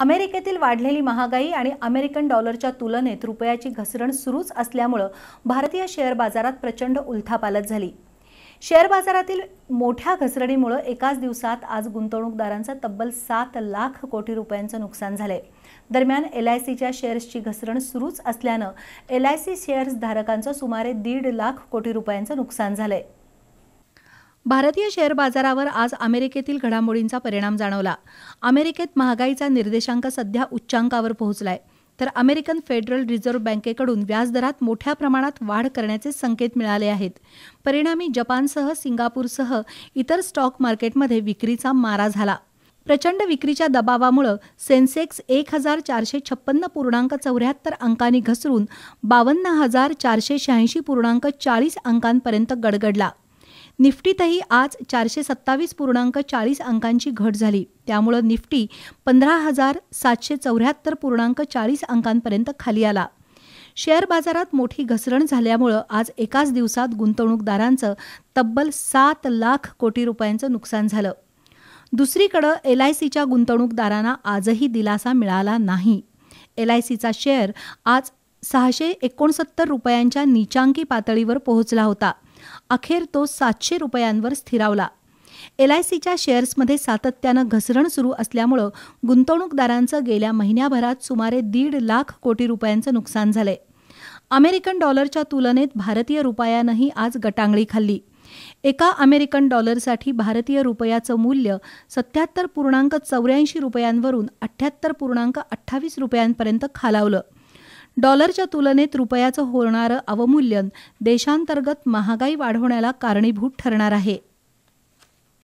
अमेरिकेतील वाढलेली महागाई आणि अमेरिकन डॉलरच्या तुलनेत रुपयाची घसरण सुरूच असल्यामुळं भारतीय शेअर बाजारात प्रचंड उलथापालत झाली शेअर बाजारातील मोठ्या घसरणीमुळे एकाच दिवसात आज गुंतवणूकदारांचं तब्बल सात लाख कोटी रुपयांचं नुकसान झालंय दरम्यान एल आय सीच्या शेअर्सची घसरण सुरूच असल्यानं एल आय सी शेअर्स धारकांचं सुमारे दीड लाख कोटी रुपयांचं नुकसान झालंय भारतीय शेअर बाजारावर आज अमेरिकेतील घडामोडींचा परिणाम जाणवला अमेरिकेत महागाईचा निर्देशांक सध्या उच्चांकावर पोहोचलाय तर अमेरिकन फेडरल रिझर्व्ह बँकेकडून व्याजदरात मोठ्या प्रमाणात वाढ करण्याचे संकेत मिळाले आहेत परिणामी जपानसह सिंगापूरसह इतर स्टॉक मार्केटमध्ये विक्रीचा मारा झाला प्रचंड विक्रीच्या दबावामुळे सेन्सेक्स एक हजार चारशे छप्पन्न पूर्णांक चौऱ्याहत्तर अंकांनी घसरून बावन्न हजार चारशे शहाऐंशी पूर्णांक चाळीस अंकांपर्यंत गडगडला निफ्टीतही आज चारशे सत्तावीस पूर्णांक चाळीस अंकांची घट झाली त्यामुळं निफ्टी पंधरा हजार सातशे चौऱ्याहत्तर पूर्णांक चाळीस अंकांपर्यंत खाली आला शेअर बाजारात मोठी घसरण झाल्यामुळं आज एकाच दिवसात गुंतवणूकदारांचं तब्बल सात लाख कोटी रुपयांचं नुकसान झालं दुसरीकडं एल आय सीच्या गुंतवणूकदारांना आजही दिलासा मिळाला नाही एल आय सीचा शेअर आज सहाशे एकोणसत्तर रुपयांच्या नीचांकी पातळीवर पोहोचला होता अखेर तो सातशे रुपयांवर स्थिरावला एल आय सीच्या शेअर्समध्ये सातत्यानं घसरण सुरू असल्यामुळं गुंतवणूकदारांचं गेल्या महिन्याभरात सुमारे दीड लाख कोटी रुपयांचं नुकसान झालंय अमेरिकन डॉलरच्या तुलनेत भारतीय रुपयानंही आज गटांगळी खाल्ली एका अमेरिकन डॉलरसाठी भारतीय रुपयाचं मूल्य सत्याहत्तर पूर्णांक चौऱ्याऐंशी रुपयांवरून अठ्ठ्याहत्तर पूर्णांक अठ्ठावीस रुपयांपर्यंत खालावलं डॉलरच्या तुलनेत रुपयाचं होणारं अवमूल्यन देशांतर्गत महागाई वाढवण्याला कारणीभूत ठरणार आहे